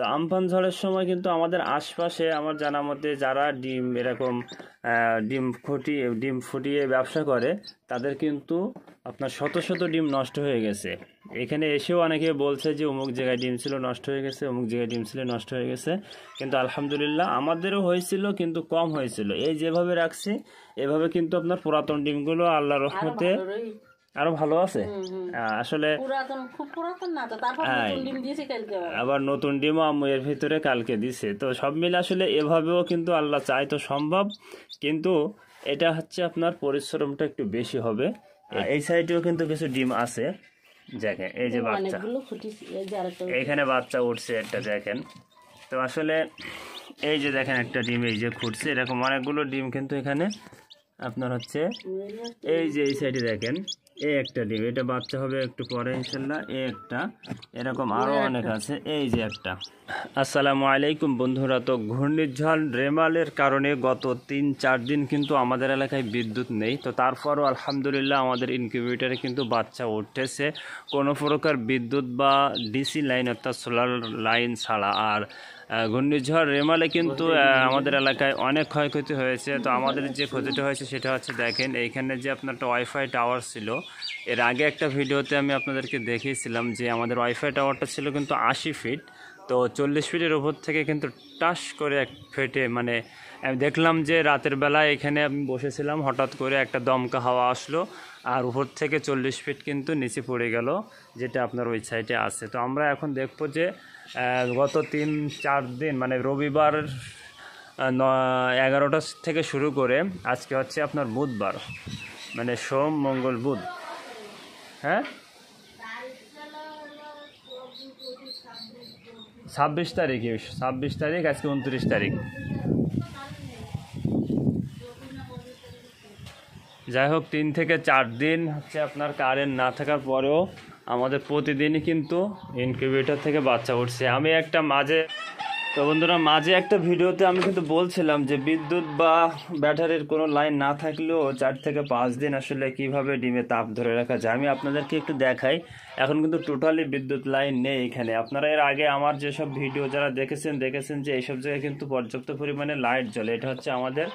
তো আমফান ঝড়ের সময় কিন্তু আমাদের আশপাশে আমার জানা মতে যারা ডিম এরকম ডিম ফুটিয়ে ডিম ফুটিয়ে ব্যবসা করে তাদের কিন্তু আপনার শত শত ডিম নষ্ট হয়ে গেছে এখানে এসেও অনেকে বলছে যে অমুক জায়গায় ডিম ছিল নষ্ট হয়ে গেছে অমুক জায়গায় ডিম ছিল নষ্ট হয়ে গেছে কিন্তু আলহামদুলিল্লাহ আমাদেরও হয়েছিল কিন্তু কম হয়েছিল এই যেভাবে রাখছি এভাবে কিন্তু আপনার পুরাতন ডিমগুলো আল্লাহ রহমতে আরো ভালো আছে আসলে আবার নতুন ডিমও আম্মু এর ভিতরে কালকে দিছে তো সব মিলে আসলে এভাবেও কিন্তু আল্লাহ চাই তো সম্ভব কিন্তু এটা হচ্ছে আপনার পরিশ্রমটা একটু বেশি হবে এই সাইডেও কিন্তু কিছু ডিম আছে দেখেন এই যে বাচ্চা এখানে বাচ্চা উঠছে একটা দেখেন তো আসলে এই যে দেখেন একটা ডিম এই যে খুঁটছে এরকম অনেকগুলো ডিম কিন্তু এখানে আপনার হচ্ছে এই যে এই সাইডে দেখেন এ একটা ডিম এটা বাচ্চা হবে একটু পরে ইনশাল্লাহ এ একটা এরকম আরও অনেক আছে এই যে একটা আসসালামু আলাইকুম বন্ধুরা তো ঘূর্ণিঝড় রেমালের কারণে গত তিন চার দিন কিন্তু আমাদের এলাকায় বিদ্যুৎ নেই তো তারপরও আলহামদুলিল্লাহ আমাদের ইনকিউবেটারে কিন্তু বাচ্চা উঠেছে কোনো প্রকার বিদ্যুৎ বা ডিসি লাইন অর্থাৎ সোলার লাইন ছাড়া আর ঘূর্ণিঝড় রেমালে কিন্তু আমাদের এলাকায় অনেক ক্ষয়ক্ষতি হয়েছে তো আমাদের যে ক্ষতিটা হয়েছে সেটা হচ্ছে দেখেন এইখানে যে আপনার একটা ওয়াইফাই টাওয়ার ছিল এর আগে একটা ভিডিওতে আমি আপনাদেরকে দেখিয়েছিলাম যে আমাদের ওয়াইফাই টাওয়ারটা ছিল কিন্তু আশি ফিট তো চল্লিশ ফিটের ওপর থেকে কিন্তু টাস করে এক ফেটে মানে আমি দেখলাম যে রাতের বেলা এখানে আমি বসেছিলাম হঠাৎ করে একটা দমকা হাওয়া আসলো আর উপর থেকে চল্লিশ ফিট কিন্তু নিচে পড়ে গেল যেটা আপনার ওই সাইডে আছে তো আমরা এখন দেখব যে গত তিন চার দিন মানে রবিবার এগারোটা থেকে শুরু করে আজকে হচ্ছে আপনার বুধবার মানে সোম মঙ্গল বুধ হ্যাঁ ছাব্বিশ তারিখ ছাব্বিশ তারিখ আজকে উনত্রিশ তারিখ যাই হোক তিন থেকে চার দিন হচ্ছে আপনার কারেন্ট না থাকার পরেও আমাদের প্রতিদিনই কিন্তু ইনকিউবেটার থেকে বাচ্চা উঠছে আমি একটা মাঝে তো বন্ধুরা মাঝে একটা ভিডিওতে আমি কিন্তু বলছিলাম যে বিদ্যুৎ বা ব্যাটারির কোনো লাইন না থাকলেও চার থেকে পাঁচ দিন আসলে কিভাবে ডিমে তাপ ধরে রাখা যায় আমি আপনাদেরকে একটু দেখাই এখন কিন্তু টোটালি বিদ্যুৎ লাইন নেই এখানে আপনারা এর আগে আমার যেসব ভিডিও যারা দেখেছেন দেখেছেন যে এইসব জায়গায় কিন্তু পর্যাপ্ত পরিমাণে লাইট জ্বলে এটা হচ্ছে আমাদের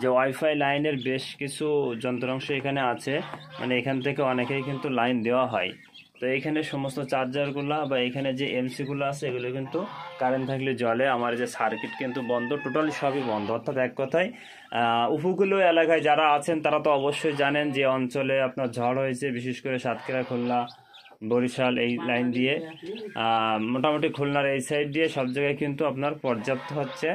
যে ওয়াইফাই লাইনের বেশ কিছু যন্ত্রাংশ এখানে আছে মানে এখান থেকে অনেকেই কিন্তু লাইন দেওয়া হয় তো এখানে সমস্ত চার্জারগুলো বা এখানে যে এমসিগুলো আছে এগুলো কিন্তু কারেন্ট থাকলে জলে আমার যে সার্কিট কিন্তু বন্ধ টোটালি সবই বন্ধ অর্থাৎ এক কথায় উপকূলীয় এলাকায় যারা আছেন তারা তো অবশ্যই জানেন যে অঞ্চলে আপনার ঝড় হয়েছে বিশেষ করে সাতক্ষীরা খুলনা বরিশাল এই লাইন দিয়ে মোটামুটি খুলনার এই সাইড দিয়ে সব জায়গায় কিন্তু আপনার পর্যাপ্ত হচ্ছে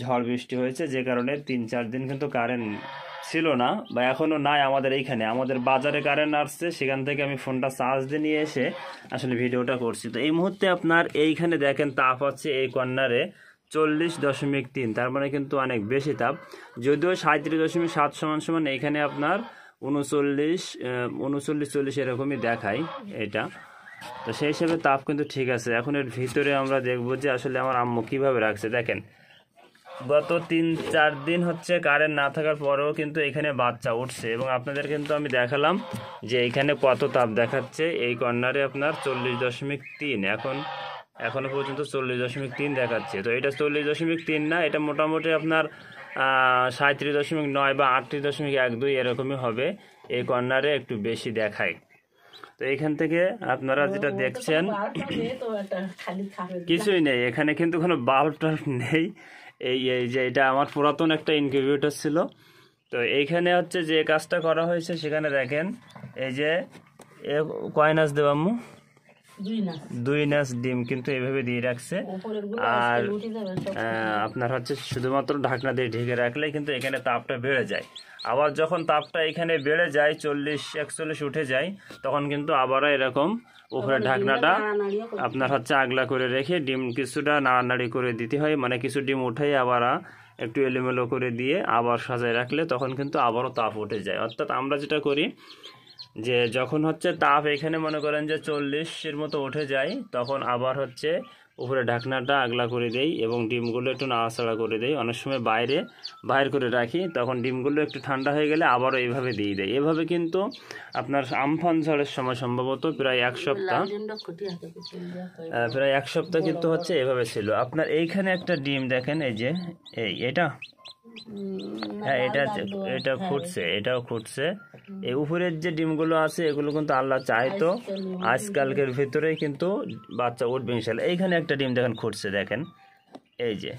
ঝড় বৃষ্টি হয়েছে যে কারণে তিন চার দিন কিন্তু কারেন্ট ছিল না বা এখনও নাই আমাদের এইখানে আমাদের বাজারে কারেন্ট আসছে সেখান থেকে আমি ফোনটা চার্জ দিয়ে নিয়ে এসে আসলে ভিডিওটা করছি তো এই মুহূর্তে আপনার এইখানে দেখেন তাপ হচ্ছে এই কর্নারে চল্লিশ দশমিক তিন তার মানে কিন্তু অনেক বেশি তাপ যদিও সাঁত্রিশ দশমিক সাত সমান সমান এইখানে আপনার উনচল্লিশ উনচল্লিশ চল্লিশ এরকমই দেখায় এটা তো সেই হিসেবে তাপ কিন্তু ঠিক আছে এখন এর ভিতরে আমরা দেখব যে আসলে আমার আম্মু কীভাবে রাখছে দেখেন গত তিন চার দিন হচ্ছে কারেন্ট না থাকার পরেও কিন্তু এখানে বাচ্চা উঠছে এবং আপনাদের কিন্তু আমি দেখালাম যে এখানে কত তাপ দেখাচ্ছে এই কর্নারে আপনার চল্লিশ দশমিক তিন এখন এখনও পর্যন্ত চল্লিশ দশমিক তিন দেখাচ্ছে তো এটা চল্লিশ দশমিক তিন না এটা মোটামুটি আপনার সাঁত্রিশ দশমিক নয় বা আটত্রিশ দশমিক এক দুই এরকমই হবে এই কর্নারে একটু বেশি দেখায় তো এখান থেকে আপনারা যেটা দেখছেন কিছুই নেই এখানে কিন্তু কোনো বাল্ব টাল্ব নেই এই যে এটা আমার পুরাতন একটা ইনকিউবেটর ছিল তো এইখানে হচ্ছে যে কাজটা করা হয়েছে সেখানে দেখেন এই যে কয় নাচ দেব দুই নাচ ডিম কিন্তু এভাবে দিয়ে রাখছে আর আপনার হচ্ছে শুধুমাত্র ঢাকনা দিয়ে ঢেকে রাখলে কিন্তু এখানে তাপটা বেড়ে যায় আবার যখন তাপটা এখানে বেড়ে যায় চল্লিশ একচল্লিশ উঠে যায় তখন কিন্তু আবারও এরকম উপরে ঢাকনাটা আপনার হচ্ছে আগলা করে রেখে ডিম কিছুটা নাড়ানাড়ি করে দিতে হয় মানে কিছু ডিম উঠাই আবার একটু এলোমেলো করে দিয়ে আবার সাজায় রাখলে তখন কিন্তু আবারও তাপ উঠে যায় অর্থাৎ আমরা যেটা করি যে যখন হচ্ছে তাপ এখানে মনে করেন যে চল্লিশের মতো উঠে যায় তখন আবার হচ্ছে উপরে ঢাকনাটা আগলা করে দেই এবং ডিমগুলো একটু নাড়াচাড়া করে দেই অনেক সময় বাইরে বাইর করে রাখি তখন ডিমগুলো একটু ঠান্ডা হয়ে গেলে আবারও এইভাবে দিয়ে দেয় এভাবে কিন্তু আপনার আমফান ঝড়ের সময় সম্ভবত প্রায় এক সপ্তাহ প্রায় এক সপ্তাহ কিন্তু হচ্ছে এভাবে ছিল আপনার এইখানে একটা ডিম দেখেন এই যে এই এটা হ্যাঁ এটা এটা ফুটছে এটাও ফুটছে হ্যাঁ। এই উপরের যে ডিমগুলো আছে এগুলো কিন্তু আল্লাহ চাইতো আজকালকের ভিতরেই কিন্তু বাচ্চা উঠবে ইনশাল এইখানে একটা ডিম দেখেন ফুটছে দেখেন এই যে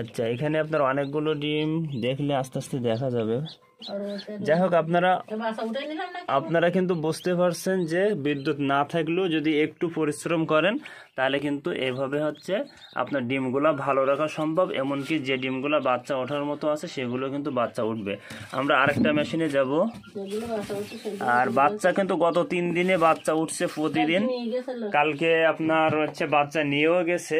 আচ্ছা এখানে আপনার অনেকগুলো ডিম দেখলে আস্তে আস্তে দেখা যাবে যাই হোক আপনারা আপনারা কিন্তু বুঝতে পারছেন যে বিদ্যুৎ না থাকলেও যদি একটু পরিশ্রম করেন তাহলে কিন্তু এভাবে হচ্ছে আপনার ডিমগুলো ভালো রাখা সম্ভব এমনকি যে ডিমগুলো বাচ্চা ওঠার মতো আছে সেগুলো কিন্তু বাচ্চা উঠবে আমরা আরেকটা মেশিনে যাব আর বাচ্চা কিন্তু গত তিন দিনে বাচ্চা উঠছে প্রতিদিন কালকে আপনার হচ্ছে বাচ্চা নিয়েও গেছে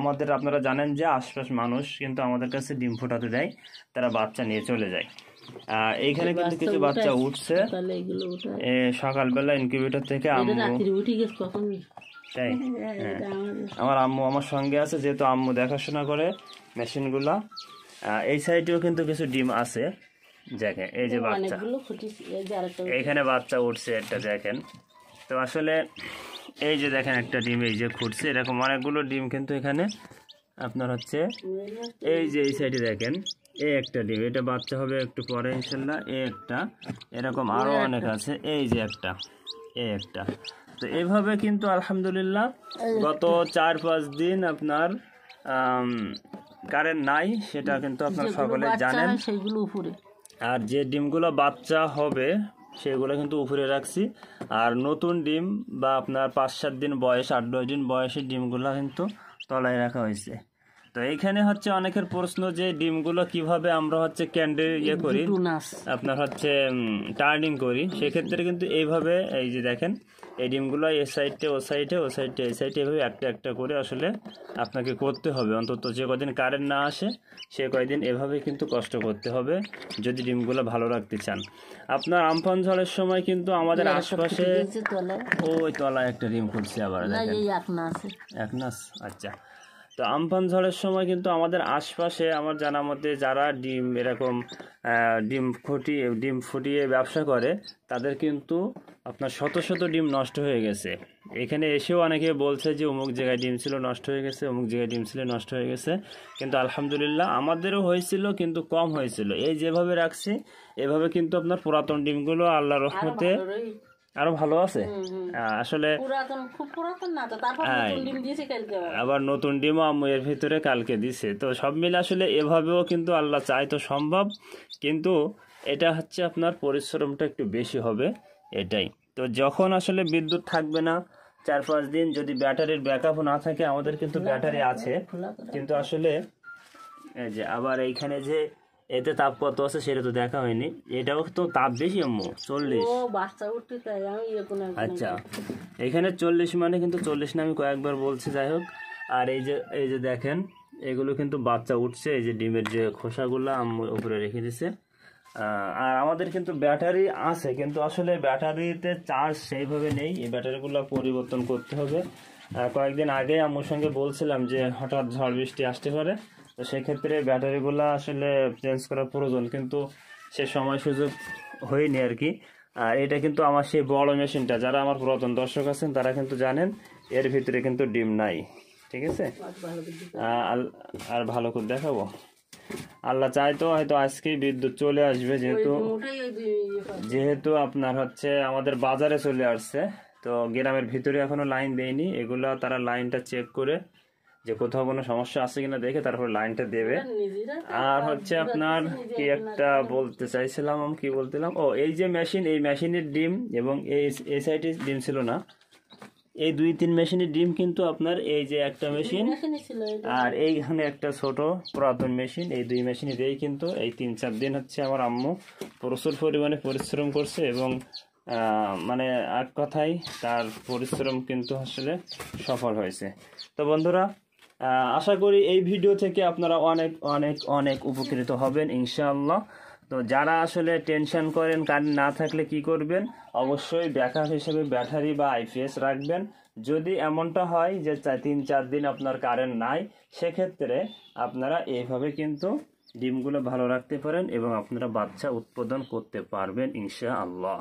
আমাদের আপনারা জানেন যে আশপাশ মানুষ কিন্তু আমাদের কাছে ডিম ফোটাতে দেয় তারা বাচ্চা নিয়ে চলে যায় এইখানে কিন্তু কিছু বাচ্চা উঠছে সকালবেলা ইনকিউবেটর থেকে আম্মু তাই হ্যাঁ, হ্যাঁ। আমার আম্মু আমার সঙ্গে আছে যেহেতু আম্মু দেখাশোনা করে মেশিনগুলো এই সাইডেও কিন্তু কিছু ডিম আছে দেখেন এই যে বাচ্চা এখানে বাচ্চা উঠছে একটা দেখেন তো আসলে এই যে দেখেন একটা ডিম এই যে খুঁটছে এরকম অনেকগুলো ডিম কিন্তু এখানে আপনার হচ্ছে এই যে এই সাইডে দেখেন এ একটা ডিম এটা বাচ্চা হবে একটু পরে ইনশাল্লাহ এ একটা এরকম আরও অনেক আছে এই যে একটা এ একটা তো এভাবে কিন্তু আলহামদুলিল্লাহ গত চার পাঁচ দিন আপনার কারেন্ট নাই সেটা কিন্তু আপনার সকলে জানেন সেগুলো উপরে আর যে ডিমগুলো বাচ্চা হবে সেগুলো কিন্তু উপরে রাখছি আর নতুন ডিম বা আপনার পাঁচ সাত দিন বয়স আট দশ দিন বয়সের ডিমগুলো কিন্তু তলায় রাখা হয়েছে তো এইখানে হচ্ছে অনেকের প্রশ্ন যে ডিমগুলো কিভাবে আমরা হচ্ছে ক্যান্ডে ইয়ে করি আপনার হচ্ছে টার্নিং করি সেক্ষেত্রে কিন্তু এইভাবে এই যে দেখেন এই ডিমগুলো এ সাইডে ও সাইডে ও সাইডে এই সাইডে এভাবে একটা একটা করে আসলে আপনাকে করতে হবে অন্তত যে কদিন কারেন্ট না আসে সে কয়দিন এভাবে কিন্তু কষ্ট করতে হবে যদি ডিমগুলো ভালো রাখতে চান আপনার আমফান ঝড়ের সময় কিন্তু আমাদের আশেপাশে ওই তলায় একটা ডিম খুলছে আবার এক নাস আচ্ছা তো আমফান ঝড়ের সময় কিন্তু আমাদের আশপাশে আমার জানা মতে যারা ডিম এরকম ডিম ফুটিয়ে ডিম ফুটিয়ে ব্যবসা করে তাদের কিন্তু আপনার শত শত ডিম নষ্ট হয়ে গেছে এখানে এসেও অনেকে বলছে যে অমুক জায়গায় ডিম ছিল নষ্ট হয়ে গেছে অমুক জায়গায় ডিম ছিল নষ্ট হয়ে গেছে কিন্তু আলহামদুলিল্লাহ আমাদেরও হয়েছিল কিন্তু কম হয়েছিল এই যেভাবে রাখছি এভাবে কিন্তু আপনার পুরাতন ডিমগুলো আল্লাহ রহমতে আরো ভালো আছে আসলে আবার নতুন ডিমও আম্মু এর ভিতরে কালকে দিছে তো সব মিলে আসলে এভাবেও কিন্তু আল্লাহ চাই তো সম্ভব কিন্তু এটা হচ্ছে আপনার পরিশ্রমটা একটু বেশি হবে এটাই তো যখন আসলে বিদ্যুৎ থাকবে না চার পাঁচ দিন যদি ব্যাটারির ব্যাকআপও না থাকে আমাদের কিন্তু ব্যাটারি আছে কিন্তু আসলে এই যে আবার এইখানে যে এতে তাপ কত আছে সেটা তো দেখা হয়নি এটাও তো তাপ বেশি আম্মু চল্লিশ ইয়ে আচ্ছা এখানে চল্লিশ মানে কিন্তু চল্লিশ না আমি কয়েকবার বলছি যাই হোক আর এই যে এই যে দেখেন এগুলো কিন্তু বাচ্চা উঠছে এই যে ডিমের যে খোসাগুলো আম্মু উপরে রেখে দিছে আর আমাদের কিন্তু ব্যাটারি আছে কিন্তু আসলে ব্যাটারিতে চার্জ সেইভাবে নেই এই ব্যাটারিগুলো পরিবর্তন করতে হবে কয়েকদিন আগে আম্মুর সঙ্গে বলছিলাম যে হঠাৎ ঝড় বৃষ্টি আসতে পারে তো সেক্ষেত্রে ব্যাটারিগুলো আসলে চেঞ্জ করা প্রয়োজন কিন্তু সে সময় সুযোগ হয়নি আর কি আর এটা কিন্তু আমার সেই বড় মেশিনটা যারা আমার পুরাতন দর্শক আছেন তারা কিন্তু জানেন এর ভিতরে কিন্তু ডিম নাই ঠিক আছে আর ভালো করে দেখাবো আল্লাহ চাইতো হয়তো আজকেই বিদ্যুৎ চলে আসবে যেহেতু যেহেতু আপনার হচ্ছে আমাদের বাজারে চলে আসছে তো গ্রামের ভিতরে এখনো লাইন দেয়নি এগুলা তারা লাইনটা চেক করে যে কোথাও কোনো সমস্যা আছে কিনা দেখে তারপর লাইনটা দেবে আর হচ্ছে আপনার কি একটা বলতে চাইছিলাম আমি কি বলতেলাম ও এই যে মেশিন এই মেশিনের ডিম এবং এই এই সাইডে ডিম ছিল না এই দুই তিন মেশিনের ডিম কিন্তু আপনার এই যে একটা মেশিন আর এইখানে একটা ছোট পুরাতন মেশিন এই দুই মেশিনে দিয়েই কিন্তু এই তিন চার দিন হচ্ছে আমার আম্মু প্রচুর পরিমাণে পরিশ্রম করছে এবং মানে এক কথাই তার পরিশ্রম কিন্তু আসলে সফল হয়েছে তো বন্ধুরা আশা করি এই ভিডিও থেকে আপনারা অনেক অনেক অনেক উপকৃত হবেন ইনশাআল্লাহ তো যারা আসলে টেনশন করেন কারেন্ট না থাকলে কি করবেন অবশ্যই ব্যাকআপ হিসেবে ব্যাটারি বা আইপিএস রাখবেন যদি এমনটা হয় যে তিন চার দিন আপনার কারেন্ট নাই সেক্ষেত্রে আপনারা এইভাবে কিন্তু ডিমগুলো ভালো রাখতে পারেন এবং আপনারা বাচ্চা উৎপাদন করতে পারবেন ইনশাআল্লাহ